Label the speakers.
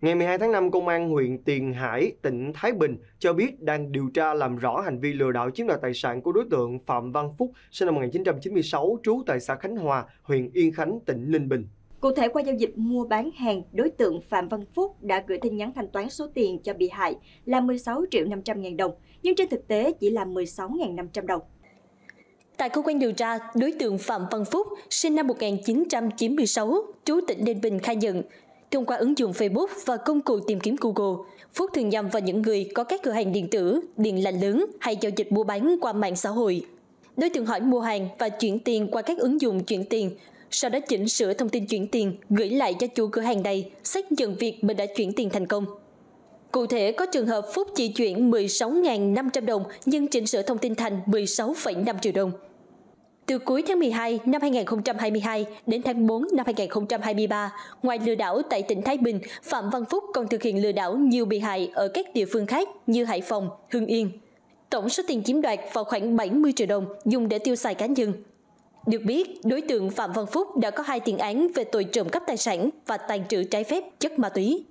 Speaker 1: Ngày 12 tháng 5, Công an huyện Tiền Hải, tỉnh Thái Bình cho biết đang điều tra làm rõ hành vi lừa đảo chiếm đoạt tài sản của đối tượng Phạm Văn Phúc, sinh năm 1996, trú tại xã Khánh Hòa, huyện Yên Khánh, tỉnh Ninh Bình.
Speaker 2: Cụ thể qua giao dịch mua bán hàng, đối tượng Phạm Văn Phúc đã gửi tin nhắn thanh toán số tiền cho bị hại là 16 triệu 500 ngàn đồng, nhưng trên thực tế chỉ là 16.500 đồng. Tại cơ quan điều tra, đối tượng Phạm Văn Phúc,
Speaker 3: sinh năm 1996, trú tỉnh Ninh Bình khai nhận thông qua ứng dụng Facebook và công cụ tìm kiếm Google. Phúc thường nhằm vào những người có các cửa hàng điện tử, điện lạnh lớn hay giao dịch mua bán qua mạng xã hội. Đối tượng hỏi mua hàng và chuyển tiền qua các ứng dụng chuyển tiền, sau đó chỉnh sửa thông tin chuyển tiền gửi lại cho chủ cửa hàng này, xác nhận việc mình đã chuyển tiền thành công. Cụ thể, có trường hợp Phúc chỉ chuyển 16.500 đồng nhưng chỉnh sửa thông tin thành 16,5 triệu đồng. Từ cuối tháng 12 năm 2022 đến tháng 4 năm 2023, ngoài lừa đảo tại tỉnh Thái Bình, Phạm Văn Phúc còn thực hiện lừa đảo nhiều bị hại ở các địa phương khác như Hải Phòng, Hưng Yên. Tổng số tiền chiếm đoạt vào khoảng 70 triệu đồng dùng để tiêu xài cá nhân. Được biết, đối tượng Phạm Văn Phúc đã có hai tiền án về tội trộm cắp tài sản và tàn trữ trái phép chất ma túy.